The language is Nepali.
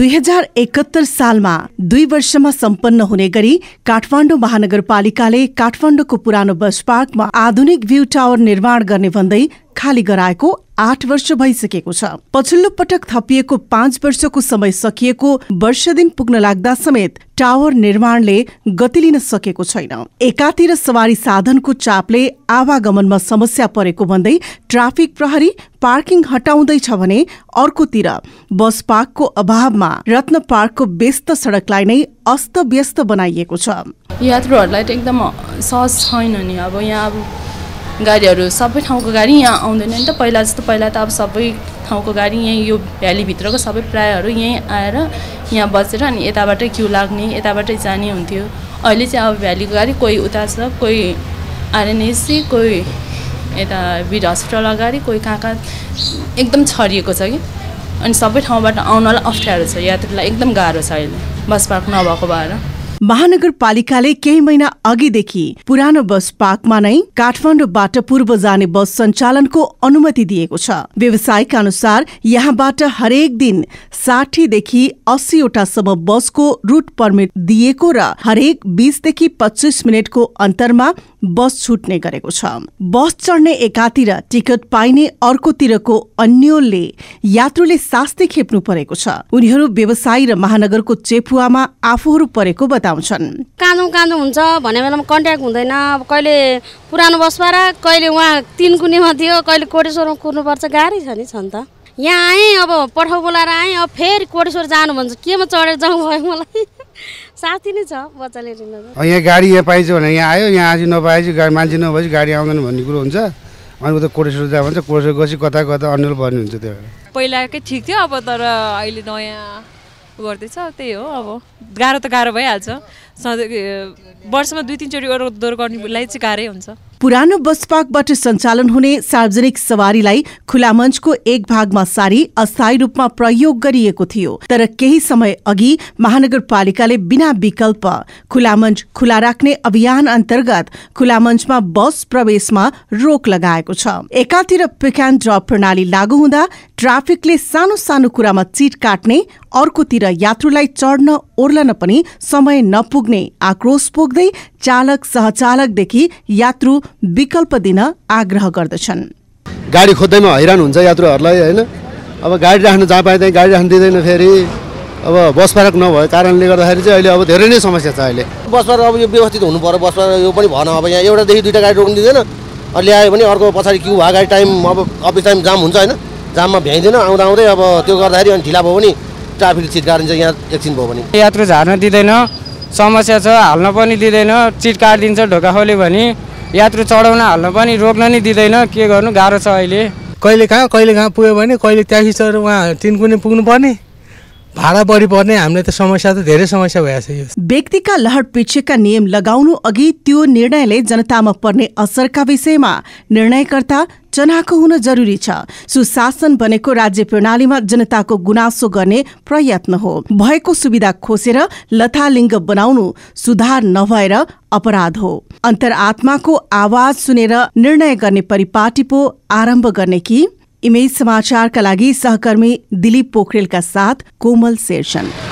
दुई हजार एकहत्तर सालमा दुई वर्षमा सम्पन्न हुने गरी काठमाडौँ महानगरपालिकाले काठमाडौँको पुरानो बस पार्कमा आधुनिक भ्यू टावर निर्माण गर्ने भन्दै खाली गराएको आठ वर्ष भइसकेको छ पछिल्लो पटक थपिएको पाँच वर्षको समय सकिएको वर्ष दिन पुग्न लाग्दा समेत टावर निर्माणले गति लिन सकेको छैन एकातिर सवारी साधनको चापले आवागमनमा समस्या परेको भन्दै ट्राफिक प्रहरी पार्किङ हटाउँदैछ भने अर्कोतिर बस पार्कको अभावमा रत्न पार्कको व्यस्त सडकलाई नै अस्त व्यस्त बनाइएको छ यात्रुहरूलाई एकदम सहज छैन नि अब यहाँ अब गाडीहरू सबै ठाउँको गाडी यहाँ आउँदैन नि त पहिला जस्तो पहिला त अब सबै ठाउँको गाडी यहीँ यो भ्यालीभित्रको सबै प्रायःहरू यहीँ आएर यहाँ बसेर अनि यताबाटै क्यु लाग्ने यताबाटै जाने हुन्थ्यो अहिले चाहिँ अब भ्यालीको गाडी कोही उता छ कोही आरएनएससी कोही यता वीर हस्पिटल अगाडि कोही कहाँ कहाँ एकदम छरिएको छ कि अनि सबै ठाउँबाट आउनलाई अप्ठ्यारो छ यात्रीलाई एकदम गाह्रो छ अहिले बस पार्क नभएको भएर महानगरपालिकाले केही महिना अघिदेखि पुरानो बस पार्कमा नै काठमाडौँबाट पूर्व जाने बस सञ्चालनको अनुमति दिएको छ व्यवसायका अनुसार यहाँबाट हरेक दिन साठीदेखि अस्सीवटासम्म बसको रूट पर्मिट दिएको र हरेक बिसदेखि पच्चिस मिनटको अन्तरमा बस छुट्ने गरेको छ बस चढ्ने एकातिर टिकट पाइने अर्कोतिरको अन्यलले यात्रुले सास्ती खेप्नु परेको छ उनीहरू व्यवसायी र महानगरको चेपुवामा आफूहरू परेको बता बताउँछन् काँधो काँधो हुन्छ भन्ने बेलामा कन्ट्याक्ट हुँदैन अब कहिले पुरानो बसपारा कहिले उहाँ तिन कुनेमा थियो कहिले कोटेश्वरमा कुर्नुपर्छ गाह्रै छ नि छन् त यहाँ आएँ अब पठाउ बोलाएर आएँ अब फेरि कोटेश्वर जानु भन्छ केमा चढेर जाउँ भयो मलाई साथी नै छ बच्चाले यहाँ गाडी यहाँ पाइन्छ भने यहाँ आयो यहाँ आज नपाएपछि गाडी मान्छे नभएपछि गाडी आउँदैन भन्ने कुरो हुन्छ अनि उता कोटेश्वर जा भन्छ कोटेश्वर गएपछि कता कता अन्यल पर्ने हुन्छ त्यो पहिलाकै ठिक थियो अब तर अहिले नयाँ गर्दैछ त्यही हो अब गाह्रो त गाह्रो भइहाल्छ वर्षमा दुई तिनचोटि ओहोर गर्नेलाई चाहिँ गाह्रै हुन्छ पुरानो बस पार्कबाट सञ्चालन हुने सार्वजनिक सवारीलाई खुला मञ्चको एक भागमा सारी अस्थायी रूपमा प्रयोग गरिएको थियो तर केही समय अघि महानगरपालिकाले बिना विकल्प खुला मञ्च खुला राख्ने अभियान अन्तर्गत खुला मञ्चमा बस प्रवेशमा रोक लगाएको छ एकातिर पिक एन्ड ड्रप प्रणाली लागू हुँदा ट्राफिकले सानो सानो कुरामा चिट काट्ने अर्कोतिर यात्रुलाई चढ्न ओर्लन पनि समय नपुग्ने आक्रोश पोख्दै चालक सहचालकदेखि यात्रु विकल्प दिन आग्रह गर्दछन् गाडी खोज्दैमा हैरान हुन्छ यात्रुहरूलाई होइन अब गाडी राख्न जहाँ पाए त्यहीँ गाडी राख्न दिँदैन फेरि अब बस पार्क नभएको कारणले गर्दाखेरि चाहिँ अहिले अब धेरै नै समस्या छ अहिले बस पार्क अब यो व्यवस्थित हुनु पऱ्यो बस पार्क यो पनि भएन अब यहाँ एउटादेखि दुइटा गाडी रोक्नु दिँदैन आयो भने अर्को पछाडि क्यु भयो गाडी टाइम अब अफिस टाइम जाम हुन्छ होइन जाममा भ्याइँदैन आउँदा आउँदै अब त्यो गर्दाखेरि अनि ढिला भयो भने ट्राफिक गाडिन्छ यहाँ एकछिन भयो भने यात्रु झार्न दिँदैन समस्या छ हाल्न पनि दिँदैन चिट काटिदिन्छ ढोका खोल्यो भने यात्रु चढाउन हाल्न पनि रोक्न नि दिँदैन के गर्नु गाह्रो छ अहिले कहिले कहाँ कहिले कहाँ पुग्यो भने कहिले ट्याक्सी चढेर उहाँ कुनै पुग्नुपर्ने भाडा बढी पर्ने हामीले त समस्या त धेरै समस्या भइरहेको छ व्यक्तिका लहर पिछेका नियम लगाउनु अघि त्यो निर्णयले जनतामा पर्ने असरका विषयमा निर्णयकर्ता जनाको हुन जरुरी छ सुशासन बनेको राज्य प्रणालीमा जनताको गुनासो गर्ने प्रयत्न हो भएको सुविधा खोसेर लथालिङ्ग बनाउनु सुधार नभएर अपराध हो आत्माको आवाज सुनेर निर्णय गर्ने परिपाटी पो आरम्भ गर्ने कि इमेज समाचार कलागी सहकर्मी दिलीप पोखरल का साथ कोमल शेरशन